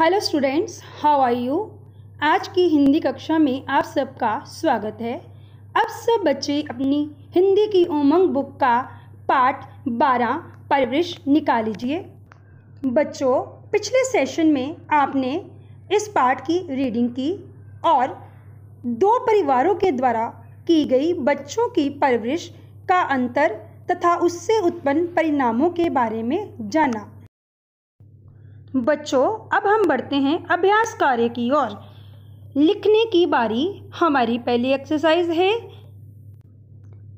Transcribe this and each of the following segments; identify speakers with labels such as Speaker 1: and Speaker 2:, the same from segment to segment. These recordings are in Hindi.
Speaker 1: hello students how are you आज की हिंदी कक्षा में आप सबका स्वागत है अब सब बच्चे अपनी हिंदी की उमंग बुक का पाठ 12 परवरिश निकाल लीजिए बच्चों पिछले सेशन में आपने इस पाठ की रीडिंग की और दो परिवारों के द्वारा की गई बच्चों की परवरिश का अंतर तथा उससे उत्पन्न परिणामों के बारे में जाना बच्चों अब हम बढ़ते हैं अभ्यास कार्य की ओर लिखने की बारी हमारी पहली एक्सरसाइज है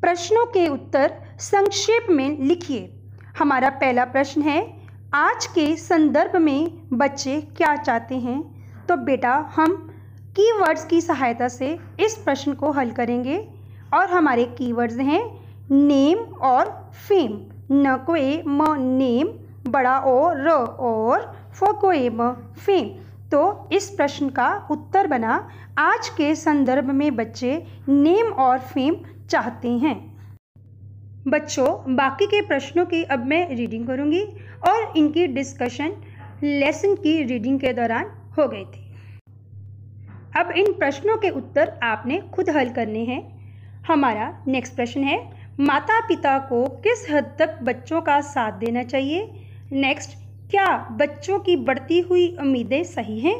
Speaker 1: प्रश्नों के उत्तर संक्षेप में लिखिए हमारा पहला प्रश्न है आज के संदर्भ में बच्चे क्या चाहते हैं तो बेटा हम कीवर्ड्स की सहायता से इस प्रश्न को हल करेंगे और हमारे कीवर्ड्स हैं नेम और फेम न को ए म नेम बड़ा ओ र और फकोएव फेम तो इस प्रश्न का उत्तर बना आज के संदर्भ में बच्चे नेम और फेम चाहते हैं बच्चों बाकी के प्रश्नों की अब मैं रीडिंग करूंगी और इनकी डिस्कशन लेसन की रीडिंग के दौरान हो गई थी अब इन प्रश्नों के उत्तर आपने खुद हल करने हैं हमारा नेक्स्ट प्रश्न है माता पिता को किस हद तक बच्चों का साथ देना चाहिए नेक्स्ट क्या बच्चों की बढ़ती हुई उम्मीदें सही हैं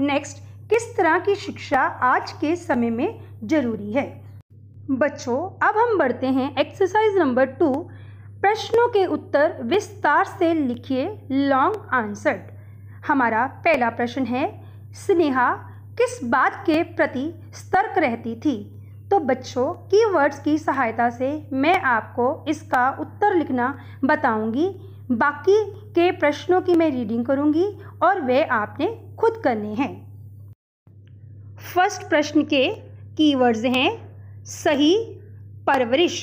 Speaker 1: नेक्स्ट किस तरह की शिक्षा आज के समय में जरूरी है बच्चों अब हम बढ़ते हैं एक्सरसाइज नंबर टू प्रश्नों के उत्तर विस्तार से लिखिए लॉन्ग आंसर हमारा पहला प्रश्न है स्नेहा किस बात के प्रति सतर्क रहती थी तो बच्चों कीवर्ड्स की सहायता से मैं आपको इसका उत्तर लिखना बताऊंगी बाकी के प्रश्नों की मैं रीडिंग करूँगी और वे आपने खुद करने हैं फर्स्ट प्रश्न के कीवर्ड्स हैं सही परवरिश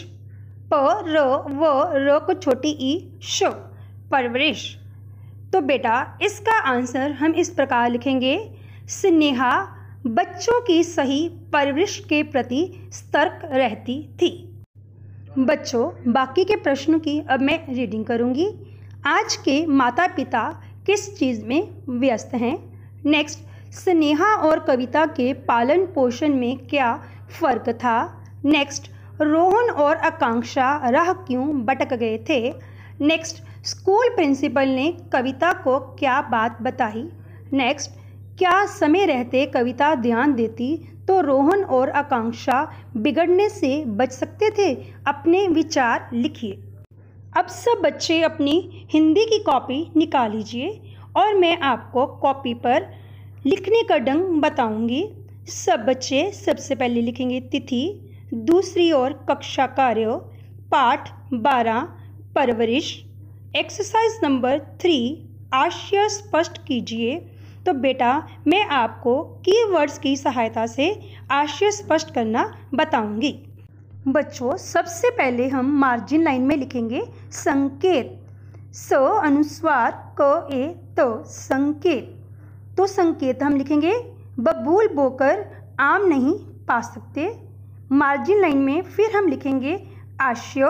Speaker 1: प र व र को छोटी ई श परवरिश तो बेटा इसका आंसर हम इस प्रकार लिखेंगे स्नेहा बच्चों की सही परवरिश के प्रति सतर्क रहती थी बच्चों बाकी के प्रश्नों की अब मैं रीडिंग करूँगी आज के माता पिता किस चीज़ में व्यस्त हैं नेक्स्ट स्नेहा और कविता के पालन पोषण में क्या फ़र्क था नेक्स्ट रोहन और आकांक्षा राह क्यों भटक गए थे नेक्स्ट स्कूल प्रिंसिपल ने कविता को क्या बात बताई नेक्स्ट क्या समय रहते कविता ध्यान देती तो रोहन और आकांक्षा बिगड़ने से बच सकते थे अपने विचार लिखिए अब सब बच्चे अपनी हिंदी की कॉपी निकाल लीजिए और मैं आपको कॉपी पर लिखने का ढंग बताऊंगी सब बच्चे सबसे पहले लिखेंगे तिथि दूसरी ओर कक्षा कार्य पाठ बारह परवरिश एक्सरसाइज नंबर थ्री आशय स्पष्ट कीजिए तो बेटा मैं आपको कीवर्ड्स की सहायता से आशय स्पष्ट करना बताऊंगी बच्चों सबसे पहले हम मार्जिन लाइन में लिखेंगे संकेत स अनुस्वार क ए त संकेत तो संकेत हम लिखेंगे बबूल बोकर आम नहीं पा सकते मार्जिन लाइन में फिर हम लिखेंगे आशय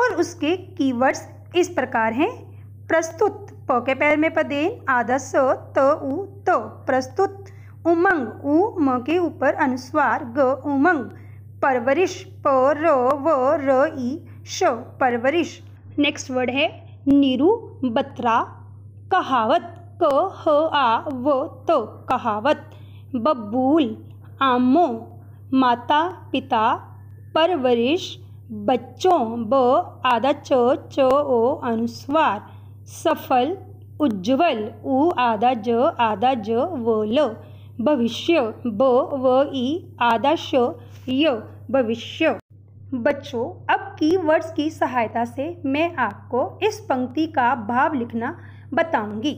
Speaker 1: और उसके कीवर्ड्स इस प्रकार हैं प्रस्तुत प के पैर में पदेन आधा स त उ त प्रस्तुत उमंग उ म के ऊपर अनुस्वार ग उमंग परवरिश प र व र ई श परवरिश नेक्स्ट वर्ड है नीरू बत्रा कहावत क ह आ व त कहावत बबूल आमो माता पिता परवरिश बच्चों ब आदा च च ओ अनुस्वार सफल उज्ज्वल उ आदा ज आदा ज व ल भविष्य ब व ई आदा य भविष्य बच्चों अब कीवर्ड्स की सहायता से मैं आपको इस पंक्ति का भाव लिखना बताऊंगी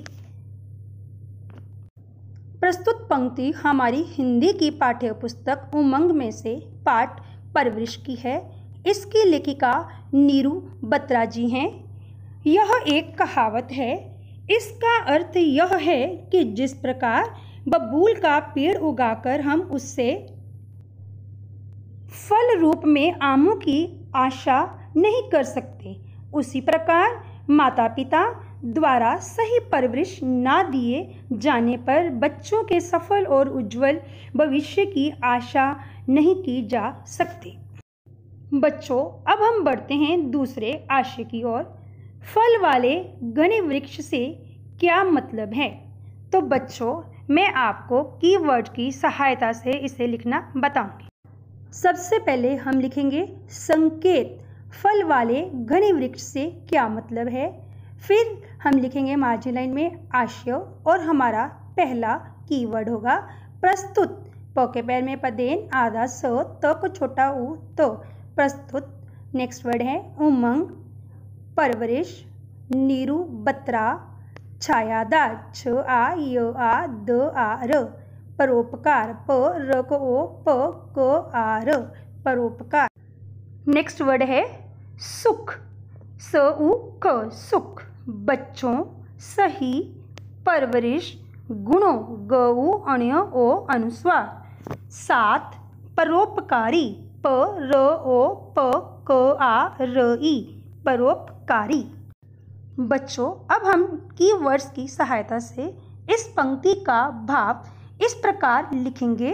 Speaker 1: प्रस्तुत पंक्ति हमारी हिंदी की पाठ्य पुस्तक उमंग में से पाठ परवरिश की है इसकी लेखिका नीरू बत्रा जी हैं यह एक कहावत है इसका अर्थ यह है कि जिस प्रकार बबूल का पेड़ उगाकर हम उससे फल रूप में आमों की आशा नहीं कर सकते उसी प्रकार माता पिता द्वारा सही परवरिश ना दिए जाने पर बच्चों के सफल और उज्जवल भविष्य की आशा नहीं की जा सकती बच्चों अब हम बढ़ते हैं दूसरे आशय की ओर फल वाले घने वृक्ष से क्या मतलब है तो बच्चों मैं आपको कीवर्ड की सहायता से इसे लिखना बताऊंगी सबसे पहले हम लिखेंगे संकेत फल वाले घने वृक्ष से क्या मतलब है फिर हम लिखेंगे मार्जिन लाइन में आशय और हमारा पहला कीवर्ड होगा प्रस्तुत पौके पैर में पदेन आधा स त को छोटा उ तो प्रस्तुत नेक्स्ट वर्ड है उमंग परवरिश नीरू बत्रा छायादार छ आ य आ द आ र परोपकार प र क ओ प क आ र परोपकार नेक्स्ट वर्ड है सुख स उ ख सुख बच्चों सही परवरिश गुणों ग उ अण्य ओ अनुस्वार सात परोपकारी प र ओ प क आ र ई परोपकारी बच्चों अब हम कीवर्ड्स की सहायता से इस पंक्ति का भाव इस प्रकार लिखेंगे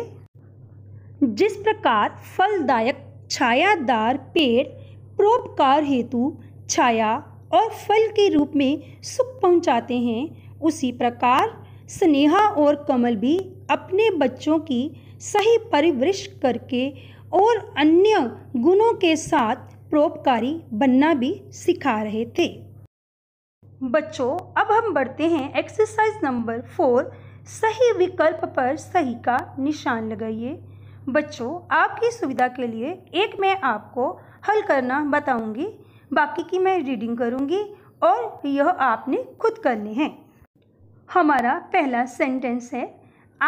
Speaker 1: जिस प्रकार फलदायक छायादार पेड़ प्रोपकार हेतु छाया और फल के रूप में सुख पहुंचाते हैं उसी प्रकार स्नेहा और कमल भी अपने बच्चों की सही परिवृश करके और अन्य गुणों के साथ प्रोपकारी बनना भी सिखा रहे थे बच्चों अब हम बढ़ते हैं एक्सरसाइज नंबर फोर सही विकल्प पर सही का निशान लगाइए बच्चों आपकी सुविधा के लिए एक मैं आपको हल करना बताऊंगी बाकी की मैं रीडिंग करूंगी और यह आपने खुद करने हैं हमारा पहला सेंटेंस है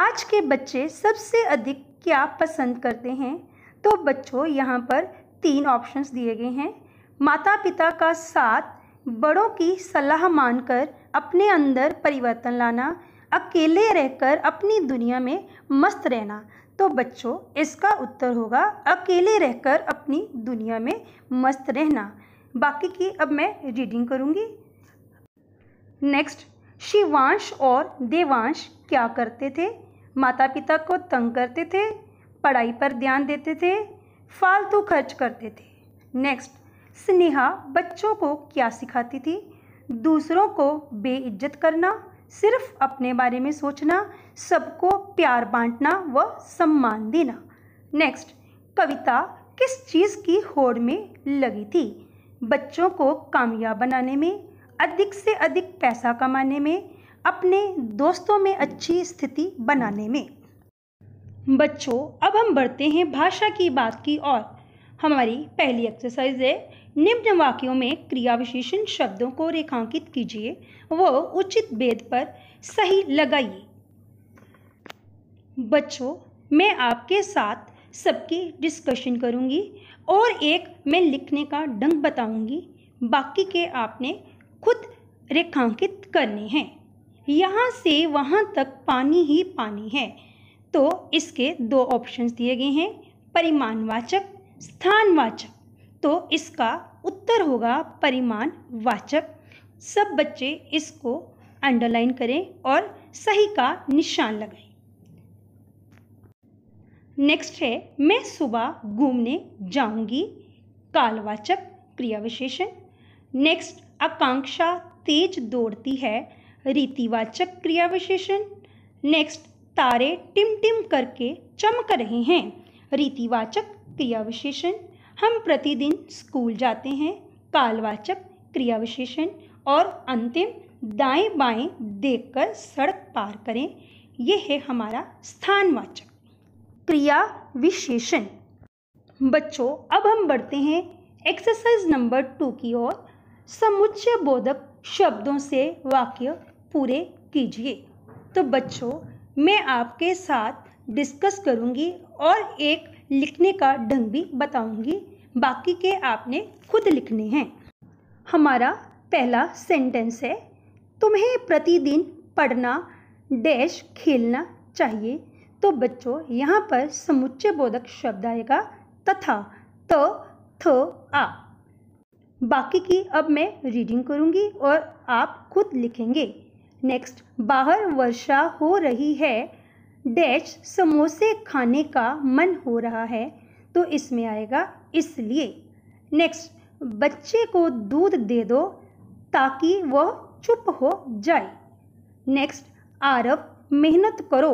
Speaker 1: आज के बच्चे सबसे अधिक क्या पसंद करते हैं तो बच्चों यहाँ पर तीन ऑप्शंस दिए गए हैं माता पिता का साथ बड़ों की सलाह मानकर अपने अंदर परिवर्तन लाना अकेले रहकर अपनी दुनिया में मस्त रहना तो बच्चों इसका उत्तर होगा अकेले रहकर अपनी दुनिया में मस्त रहना बाकी की अब मैं रीडिंग करूँगी नेक्स्ट शिवांश और देवांश क्या करते थे माता पिता को तंग करते थे पढ़ाई पर ध्यान देते थे फालतू खर्च करते थे नेक्स्ट स्नेहा बच्चों को क्या सिखाती थी दूसरों को बेइज्जत करना सिर्फ अपने बारे में सोचना सबको प्यार बांटना व सम्मान देना नेक्स्ट कविता किस चीज़ की होड़ में लगी थी बच्चों को कामयाब बनाने में अधिक से अधिक पैसा कमाने में अपने दोस्तों में अच्छी स्थिति बनाने में बच्चों अब हम बढ़ते हैं भाषा की बात की और हमारी पहली एक्सरसाइज है निम्न वाक्यों में क्रिया विशेषण शब्दों को रेखांकित कीजिए व उचित भेद पर सही लगाइए बच्चों मैं आपके साथ सबकी डिस्कशन करूंगी और एक मैं लिखने का ढंग बताऊंगी बाकी के आपने खुद रेखांकित करने हैं यहाँ से वहाँ तक पानी ही पानी है तो इसके दो ऑप्शंस दिए गए हैं परिमाणवाचक स्थानवाचक तो इसका उत्तर होगा परिमाण वाचक सब बच्चे इसको अंडरलाइन करें और सही का निशान लगाएं नेक्स्ट है मैं सुबह घूमने जाऊंगी कालवाचक क्रिया विशेषण नेक्स्ट आकांक्षा तेज दौड़ती है रीतिवाचक क्रिया विशेषण नेक्स्ट तारे टिमटिम करके चमक रहे हैं रीतिवाचक क्रिया विशेषण हम प्रतिदिन स्कूल जाते हैं कालवाचक क्रिया विशेषण और अंतिम दाएं बाएं देखकर सड़क पार करें यह है हमारा स्थानवाचक क्रिया विशेषण बच्चों अब हम बढ़ते हैं एक्सरसाइज नंबर टू की ओर समुच्चय बोधक शब्दों से वाक्य पूरे कीजिए तो बच्चों मैं आपके साथ डिस्कस करूंगी और एक लिखने का ढंग भी बताऊंगी बाकी के आपने खुद लिखने हैं हमारा पहला सेंटेंस है तुम्हें प्रतिदिन पढ़ना डैश खेलना चाहिए तो बच्चों यहाँ पर समुच्चय बोधक शब्द आएगा तथा त थ आ बाकी की अब मैं रीडिंग करूँगी और आप खुद लिखेंगे नेक्स्ट बाहर वर्षा हो रही है डैश समोसे खाने का मन हो रहा है तो इसमें आएगा इसलिए नेक्स्ट बच्चे को दूध दे दो ताकि वह चुप हो जाए नेक्स्ट आरव मेहनत करो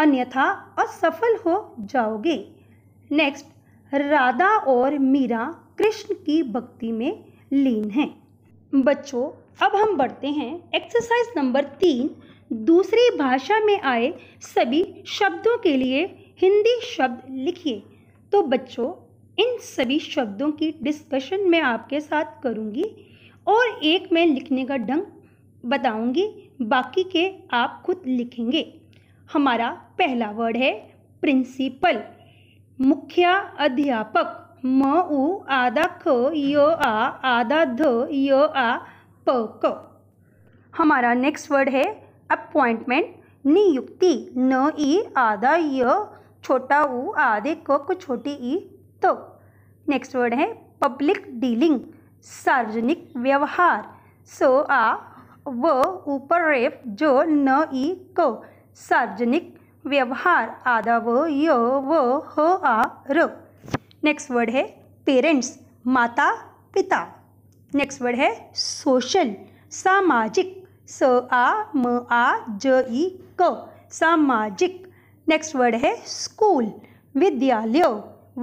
Speaker 1: अन्यथा असफल हो जाओगे नेक्स्ट राधा और मीरा कृष्ण की भक्ति में लीन हैं बच्चों अब हम बढ़ते हैं एक्सरसाइज नंबर तीन दूसरी भाषा में आए सभी शब्दों के लिए हिंदी शब्द लिखिए तो बच्चों इन सभी शब्दों की डिस्कशन मैं आपके साथ करूंगी और एक मैं लिखने का ढंग बताऊंगी बाकी के आप खुद लिखेंगे हमारा पहला वर्ड है प्रिंसिपल मुखिया अध्यापक म उ आधा ख य आ आधा ध य आ प क हमारा नेक्स्ट वर्ड है अपॉइंटमेंट नियुक्ति न ई आधा य छोटा ऊ आधे क को छोटी ई तो नेक्स्ट वर्ड है पब्लिक डीलिंग सार्वजनिक व्यवहार सो आ व ऊपर रेप जो न ई को सार्वजनिक व्यवहार आधा व य व ह आ र नेक्स्ट वर्ड है पेरेंट्स माता पिता नेक्स्ट वर्ड है सोशल सामाजिक स आ म आ ज ई क सामाजिक नेक्स्ट वर्ड है स्कूल विद्यालय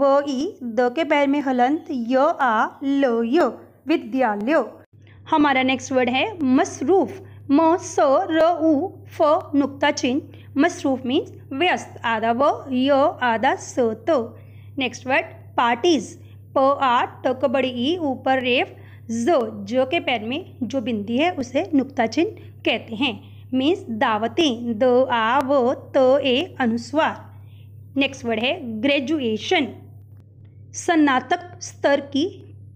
Speaker 1: व ई द के पैर में हलंत य आ ल य विद्यालय हमारा नेक्स्ट वर्ड है मसरूफ़ म स र उ फ नुक्ता चिन्ह मसरूफ मीन्स व्यस्त आधा व य आधा स त नेक्स्ट वर्ड पार्टीज प आ ट बड़ी ई ऊपर रेफ जो जो के पैर में जो बिंदी है उसे नुकता चिन्ह कहते हैं मीन्स दावतें द आ व तो ए अनुस्वार नेक्स्ट वर्ड है ग्रेजुएशन स्नातक स्तर की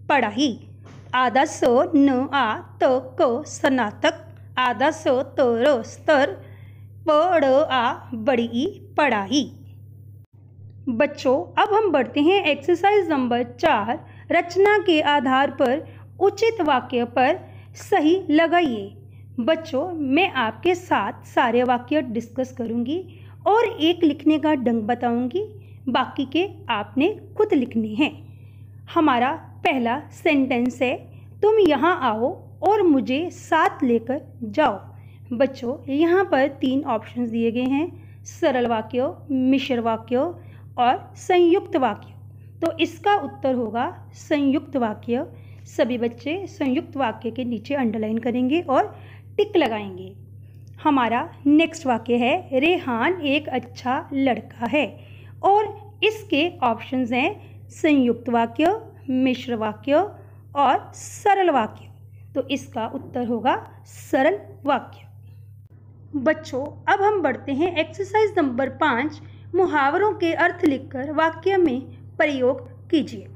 Speaker 1: पढ़ाई आधा स न आ तो को स्नातक आधा स त रो स्तर प आ बड़ी ई पढ़ाई बच्चों अब हम बढ़ते हैं एक्सरसाइज नंबर चार रचना के आधार पर उचित वाक्य पर सही लगाइए बच्चों मैं आपके साथ सारे वाक्य डिस्कस करूंगी और एक लिखने का ढंग बताऊंगी बाकी के आपने खुद लिखने हैं हमारा पहला सेंटेंस है तुम यहाँ आओ और मुझे साथ लेकर जाओ बच्चों यहाँ पर तीन ऑप्शन दिए गए हैं सरल वाक्य मिश्र वाक्य और संयुक्त वाक्य तो इसका उत्तर होगा संयुक्त वाक्य सभी बच्चे संयुक्त वाक्य के नीचे अंडरलाइन करेंगे और टिक लगाएंगे हमारा नेक्स्ट वाक्य है रेहान एक अच्छा लड़का है और इसके ऑप्शंस हैं संयुक्त वाक्य मिश्र वाक्य और सरल वाक्य तो इसका उत्तर होगा सरल वाक्य बच्चों अब हम बढ़ते हैं एक्सरसाइज नंबर पाँच मुहावरों के अर्थ लिखकर वाक्य में प्रयोग कीजिए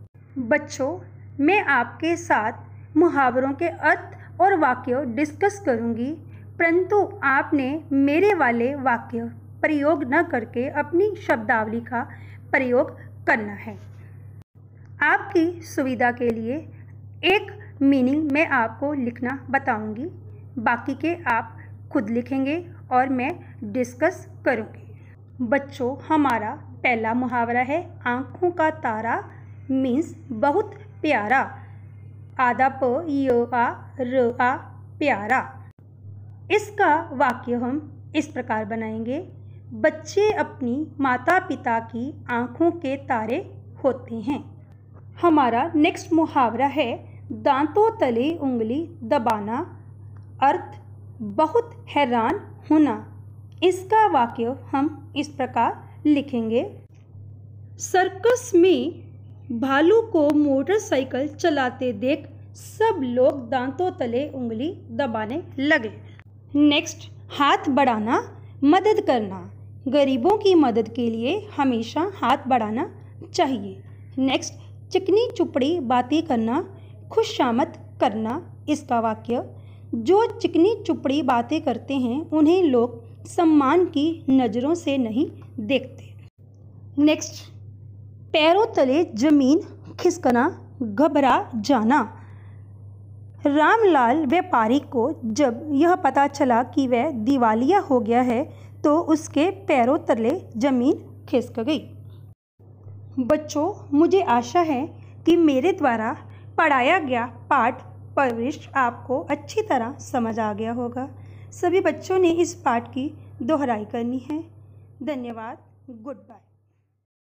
Speaker 1: बच्चों मैं आपके साथ मुहावरों के अर्थ और वाक्य डिस्कस करूंगी परंतु आपने मेरे वाले वाक्य प्रयोग न करके अपनी शब्दावली का प्रयोग करना है आपकी सुविधा के लिए एक मीनिंग मैं आपको लिखना बताऊंगी बाकी के आप खुद लिखेंगे और मैं डिस्कस करूंगी बच्चों हमारा पहला मुहावरा है आँखों का तारा मीन्स बहुत प्यारा आधा प यो आ र आ प्यारा इसका वाक्य हम इस प्रकार बनाएंगे बच्चे अपनी माता पिता की आँखों के तारे होते हैं हमारा नेक्स्ट मुहावरा है दांतों तले उंगली दबाना अर्थ बहुत हैरान होना इसका वाक्य हम इस प्रकार लिखेंगे सर्कस में भालू को मोटरसाइकिल चलाते देख सब लोग दांतों तले उंगली दबाने लगे नेक्स्ट हाथ बढ़ाना मदद करना गरीबों की मदद के लिए हमेशा हाथ बढ़ाना चाहिए नेक्स्ट चिकनी चुपड़ी बातें करना खुशामद करना इसका वाक्य जो चिकनी चुपड़ी बातें करते हैं उन्हें लोग सम्मान की नज़रों से नहीं देखते नेक्स्ट पैरों तले जमीन खिसकना घबरा जाना रामलाल व्यापारी को जब यह पता चला कि वह दिवालिया हो गया है तो उसके पैरों तले जमीन खिसक गई बच्चों मुझे आशा है कि मेरे द्वारा पढ़ाया गया पाठ परविश आपको अच्छी तरह समझ आ गया होगा सभी बच्चों ने इस पाठ की दोहराई करनी है धन्यवाद गुड बाय